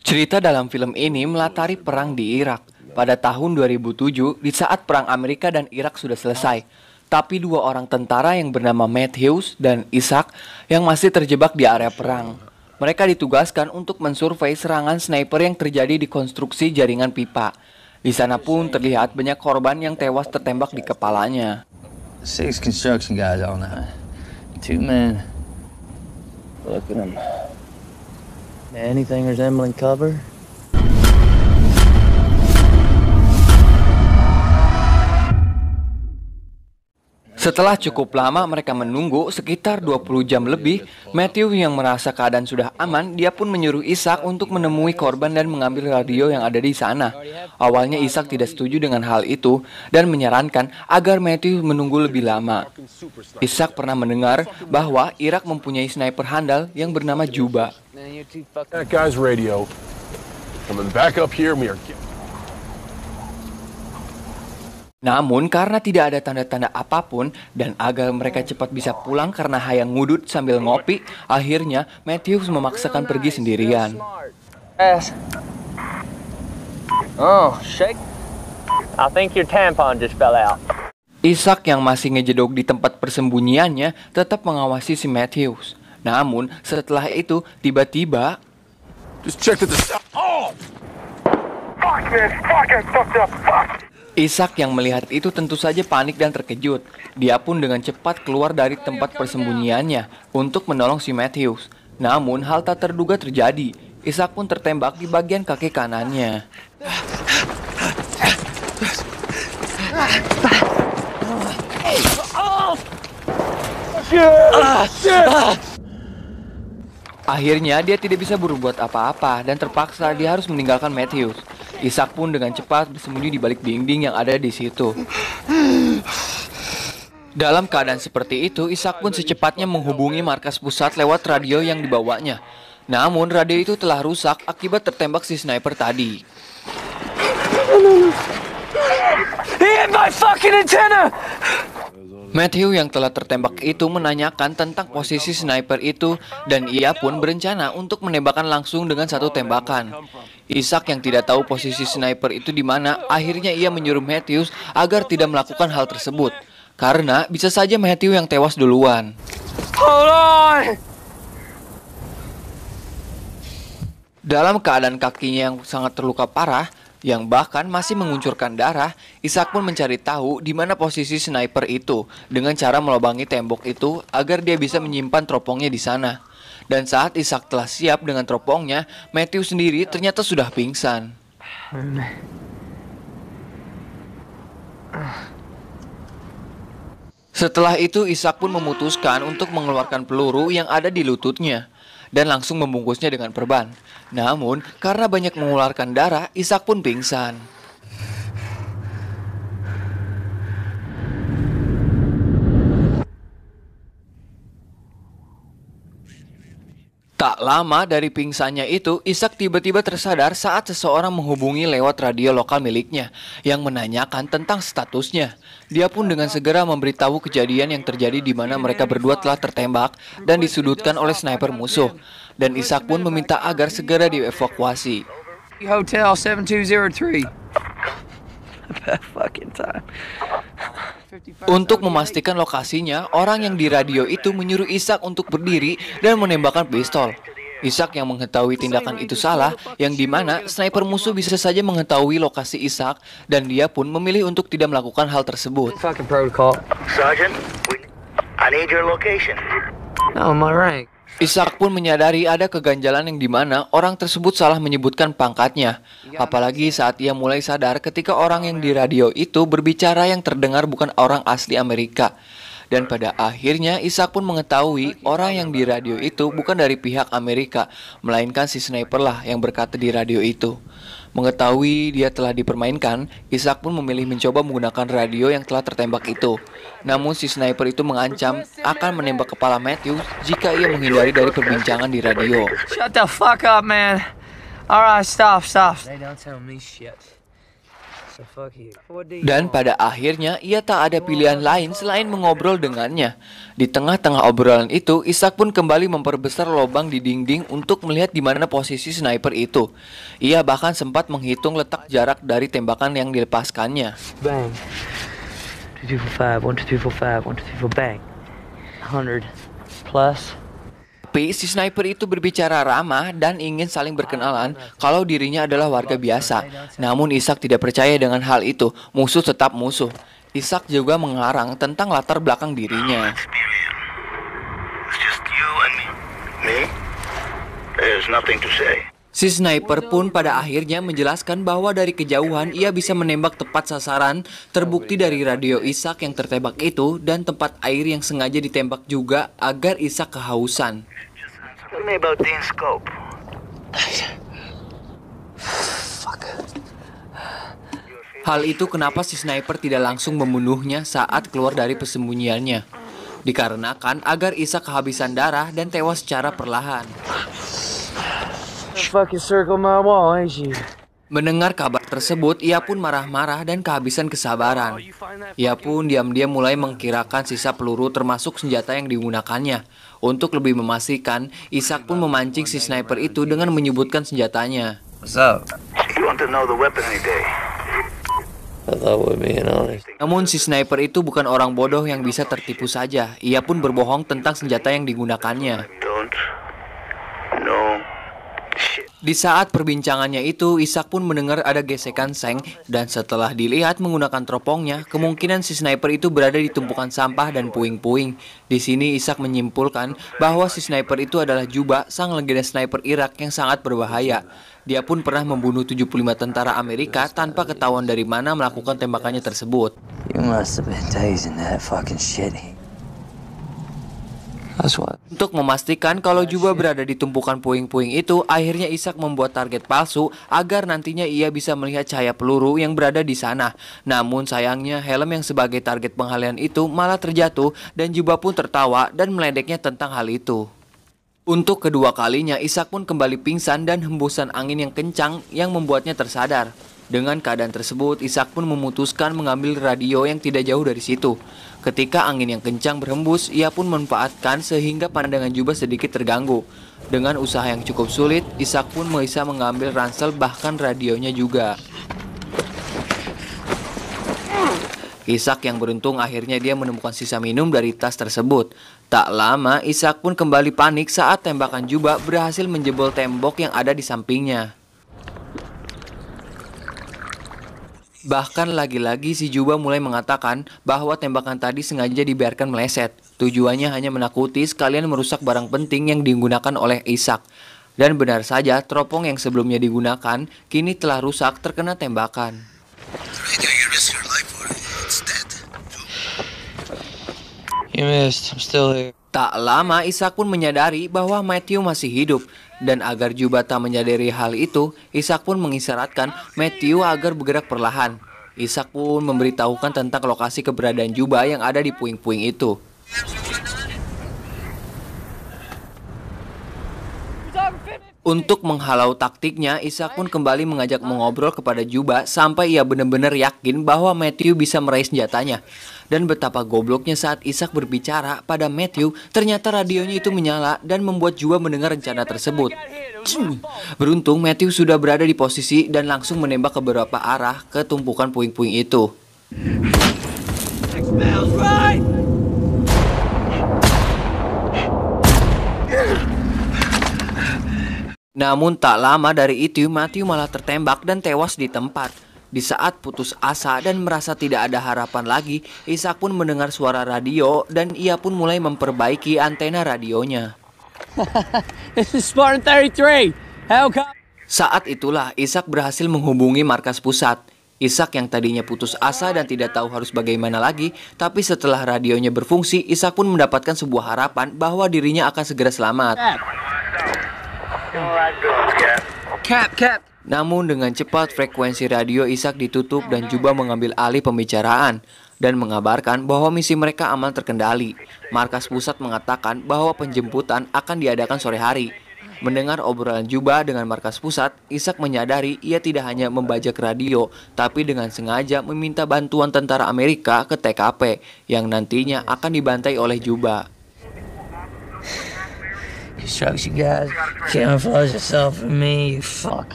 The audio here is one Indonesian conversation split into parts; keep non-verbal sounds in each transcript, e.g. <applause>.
Cerita dalam film ini melatari perang di Irak pada tahun 2007 di saat perang Amerika dan Irak sudah selesai. Tapi dua orang tentara yang bernama Matt Hughes dan Isaac yang masih terjebak di area perang. Mereka ditugaskan untuk mensurvei serangan sniper yang terjadi di konstruksi jaringan pipa. Di sana pun terlihat banyak korban yang tewas tertembak di kepalanya. six construction guys on that. Two men. Look at them. Anything resembling cover? Setelah cukup lama mereka menunggu, sekitar 20 jam lebih, Matthew yang merasa keadaan sudah aman, dia pun menyuruh Ishak untuk menemui korban dan mengambil radio yang ada di sana. Awalnya Ishak tidak setuju dengan hal itu dan menyarankan agar Matthew menunggu lebih lama. Ishak pernah mendengar bahwa Irak mempunyai sniper handal yang bernama Juba. Namun karena tidak ada tanda-tanda apapun dan agar mereka cepat bisa pulang karena Hayang ngudut sambil ngopi, akhirnya Matthews memaksakan pergi sendirian. Oh, shake. I think your tampon just fell out. Isaac yang masih ngejedok di tempat persembunyiannya tetap mengawasi si Matthews. Namun setelah itu tiba-tiba Just check the Oh! Fuck this! Fuck, it. fucked up! Fuck! Ishak yang melihat itu tentu saja panik dan terkejut. Dia pun dengan cepat keluar dari tempat persembunyiannya untuk menolong si Matthews. Namun hal tak terduga terjadi. Ishak pun tertembak di bagian kaki kanannya. Ah, ah, Akhirnya dia tidak bisa berbuat apa-apa dan terpaksa dia harus meninggalkan Matthews. Isaac pun dengan cepat bersembunyi di balik dinding yang ada di situ. Dalam keadaan seperti itu, Isaac pun secepatnya menghubungi markas pusat lewat radio yang dibawanya. Namun radio itu telah rusak akibat tertembak si sniper tadi. He hit my fucking antenna! Matthew yang telah tertembak itu menanyakan tentang posisi sniper itu dan ia pun berencana untuk menembakkan langsung dengan satu tembakan. Isaac yang tidak tahu posisi sniper itu di mana, akhirnya ia menyuruh Matthews agar tidak melakukan hal tersebut. Karena bisa saja Matthew yang tewas duluan. Hold on. Dalam keadaan kakinya yang sangat terluka parah, yang bahkan masih menguncurkan darah, Ishak pun mencari tahu di mana posisi sniper itu dengan cara melobangi tembok itu agar dia bisa menyimpan teropongnya di sana. Dan saat Ishak telah siap dengan teropongnya, Matthew sendiri ternyata sudah pingsan. Setelah itu Ishak pun memutuskan untuk mengeluarkan peluru yang ada di lututnya dan langsung membungkusnya dengan perban. Namun, karena banyak mengeluarkan darah, Ishak pun pingsan. Tak lama dari pingsannya itu, Ishak tiba-tiba tersadar saat seseorang menghubungi lewat radio lokal miliknya yang menanyakan tentang statusnya. Dia pun dengan segera memberitahu kejadian yang terjadi di mana mereka berdua telah tertembak dan disudutkan oleh sniper musuh. Dan Ishak pun meminta agar segera dievakuasi. Hotel 7203. <laughs> fucking time. Untuk memastikan lokasinya, orang yang di radio itu menyuruh Ishak untuk berdiri dan menembakkan pistol. Ishak yang mengetahui tindakan itu salah, yang dimana sniper musuh bisa saja mengetahui lokasi Ishak dan dia pun memilih untuk tidak melakukan hal tersebut. Sergeant, I need your location. Oh, my rank. Ishak pun menyadari ada keganjalan yang dimana orang tersebut salah menyebutkan pangkatnya. Iya. Apalagi saat ia mulai sadar ketika orang yang di radio itu berbicara yang terdengar bukan orang asli Amerika. Dan pada akhirnya Isaac pun mengetahui orang yang di radio itu bukan dari pihak Amerika, melainkan si sniper lah yang berkata di radio itu. Mengetahui dia telah dipermainkan, Isaac pun memilih mencoba menggunakan radio yang telah tertembak itu. Namun si sniper itu mengancam akan menembak kepala Matthew jika ia menghindari dari perbincangan di radio. Shut the fuck up, man. Alright, stop, stop. They don't tell me shit. Dan pada akhirnya ia tak ada pilihan lain selain mengobrol dengannya. Di tengah-tengah obrolan itu, Ishak pun kembali memperbesar lubang di dinding untuk melihat di mana posisi sniper itu. Ia bahkan sempat menghitung letak jarak dari tembakan yang dilepaskannya. Bang. Two, two, two, four, four, five. five. One, One, two, 1245, four. bang. Hundred plus tapi si sniper itu berbicara ramah dan ingin saling berkenalan kalau dirinya adalah warga biasa. Namun Ishak tidak percaya dengan hal itu. Musuh tetap musuh. Ishak juga mengarang tentang latar belakang dirinya. Si sniper pun pada akhirnya menjelaskan bahwa dari kejauhan ia bisa menembak tepat sasaran, terbukti dari radio Isak yang tertembak itu dan tempat air yang sengaja ditembak juga agar Isak kehausan. Hal itu kenapa si sniper tidak langsung membunuhnya saat keluar dari persembunyiannya. Dikarenakan agar Isak kehabisan darah dan tewas secara perlahan. Mendengar kabar tersebut, ia pun marah-marah dan kehabisan kesabaran. Oh, ia pun diam-diam mulai mengkirakan sisa peluru termasuk senjata yang digunakannya. Untuk lebih memastikan, Isaac pun memancing si sniper itu dengan menyebutkan senjatanya. Namun si sniper itu bukan orang bodoh yang bisa tertipu saja. Ia pun berbohong tentang senjata yang digunakannya. Di saat perbincangannya itu, Ishak pun mendengar ada gesekan seng dan setelah dilihat menggunakan teropongnya, kemungkinan si sniper itu berada di tumpukan sampah dan puing-puing. Di sini Ishak menyimpulkan bahwa si sniper itu adalah Juba, sang legenda sniper Irak yang sangat berbahaya. Dia pun pernah membunuh 75 tentara Amerika tanpa ketahuan dari mana melakukan tembakannya tersebut. You must have been untuk memastikan kalau jubah berada di tumpukan puing-puing itu, akhirnya Ishak membuat target palsu agar nantinya ia bisa melihat cahaya peluru yang berada di sana. Namun sayangnya helm yang sebagai target penghalian itu malah terjatuh dan jubah pun tertawa dan meledeknya tentang hal itu. Untuk kedua kalinya, Ishak pun kembali pingsan dan hembusan angin yang kencang yang membuatnya tersadar. Dengan keadaan tersebut, Ishak pun memutuskan mengambil radio yang tidak jauh dari situ. Ketika angin yang kencang berhembus, ia pun memanfaatkan sehingga pandangan Jubah sedikit terganggu. Dengan usaha yang cukup sulit, Ishak pun bisa mengambil ransel bahkan radionya juga. Ishak yang beruntung akhirnya dia menemukan sisa minum dari tas tersebut. Tak lama, Ishak pun kembali panik saat tembakan Jubah berhasil menjebol tembok yang ada di sampingnya. Bahkan lagi-lagi si Juba mulai mengatakan bahwa tembakan tadi sengaja dibiarkan meleset. Tujuannya hanya menakuti sekalian merusak barang penting yang digunakan oleh Ishak. Dan benar saja, teropong yang sebelumnya digunakan kini telah rusak terkena tembakan. You missed. I'm still here. Tak lama Ishak pun menyadari bahwa Matthew masih hidup dan agar Juba tak menyadari hal itu, Ishak pun mengisyaratkan Matthew agar bergerak perlahan. Ishak pun memberitahukan tentang lokasi keberadaan Juba yang ada di puing-puing itu. Untuk menghalau taktiknya, Isaac pun kembali mengajak mengobrol kepada Juba sampai ia benar-benar yakin bahwa Matthew bisa meraih senjatanya. Dan betapa gobloknya saat Isaac berbicara pada Matthew, ternyata radionya itu menyala dan membuat Juba mendengar rencana tersebut. Beruntung Matthew sudah berada di posisi dan langsung menembak ke beberapa arah ke tumpukan puing-puing itu. Namun tak lama dari itu Matthew malah tertembak dan tewas di tempat. Di saat putus asa dan merasa tidak ada harapan lagi, Isaac pun mendengar suara radio dan ia pun mulai memperbaiki antena radionya. <laughs> Saat itulah Isaac berhasil menghubungi markas pusat. Isaac yang tadinya putus asa dan tidak tahu harus bagaimana lagi, tapi setelah radionya berfungsi, Isaac pun mendapatkan sebuah harapan bahwa dirinya akan segera selamat. Cap, cap. Namun dengan cepat frekuensi radio Ishak ditutup dan Juba mengambil alih pembicaraan dan mengabarkan bahwa misi mereka aman terkendali. Markas pusat mengatakan bahwa penjemputan akan diadakan sore hari. Mendengar obrolan Juba dengan markas pusat, Ishak menyadari ia tidak hanya membajak radio, tapi dengan sengaja meminta bantuan tentara Amerika ke TKP yang nantinya akan dibantai oleh Juba. Isak guys. force yourself for me, you fuck.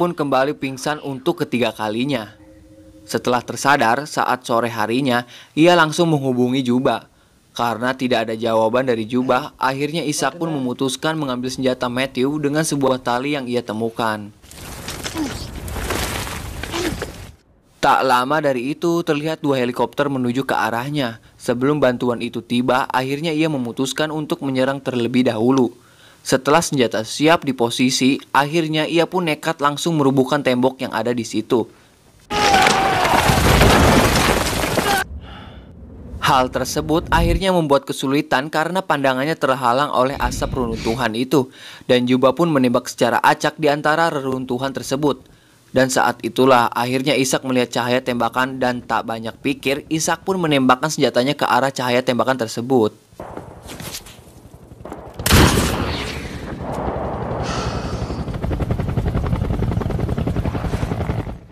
pun kembali pingsan untuk ketiga kalinya. Setelah tersadar saat sore harinya, ia langsung menghubungi Juba. Karena tidak ada jawaban dari Jubah, akhirnya Isak pun memutuskan mengambil senjata Matthew dengan sebuah tali yang ia temukan. Tak lama dari itu, terlihat dua helikopter menuju ke arahnya. Sebelum bantuan itu tiba, akhirnya ia memutuskan untuk menyerang terlebih dahulu. Setelah senjata siap di posisi, akhirnya ia pun nekat langsung merubuhkan tembok yang ada di situ. Hal tersebut akhirnya membuat kesulitan karena pandangannya terhalang oleh asap reruntuhan itu, dan Juba pun menembak secara acak di antara reruntuhan tersebut. Dan saat itulah akhirnya Ishak melihat cahaya tembakan dan tak banyak pikir Ishak pun menembakkan senjatanya ke arah cahaya tembakan tersebut.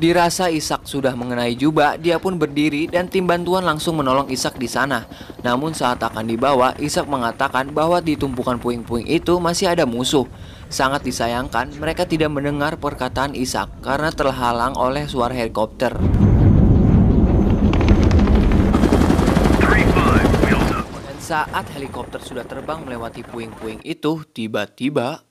Dirasa Ishak sudah mengenai jubah, dia pun berdiri dan tim bantuan langsung menolong Ishak di sana. Namun saat akan dibawa, Ishak mengatakan bahwa di tumpukan puing-puing itu masih ada musuh. Sangat disayangkan, mereka tidak mendengar perkataan Ishak karena terhalang oleh suara helikopter. Dan saat helikopter sudah terbang melewati puing-puing itu, tiba-tiba...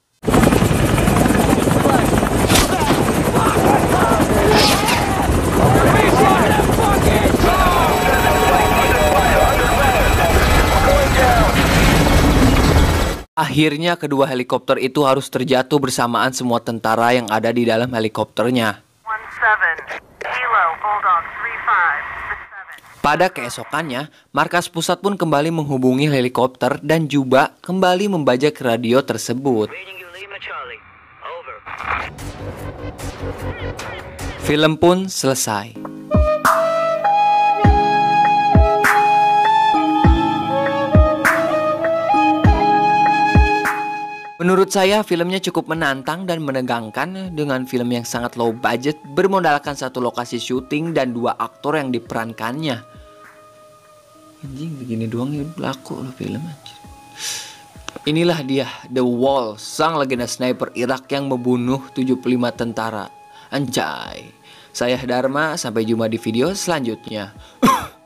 Akhirnya kedua helikopter itu harus terjatuh bersamaan semua tentara yang ada di dalam helikopternya. Pada keesokannya, markas pusat pun kembali menghubungi helikopter dan juga kembali membajak radio tersebut. Film pun selesai. Menurut saya filmnya cukup menantang dan menegangkan dengan film yang sangat low budget bermodalkan satu lokasi syuting dan dua aktor yang diperankannya. Anjing begini doang ya laku loh film anjir. Inilah dia The Wall, sang legenda sniper Irak yang membunuh 75 tentara. Anjay. Saya Dharma, sampai jumpa di video selanjutnya. <laughs>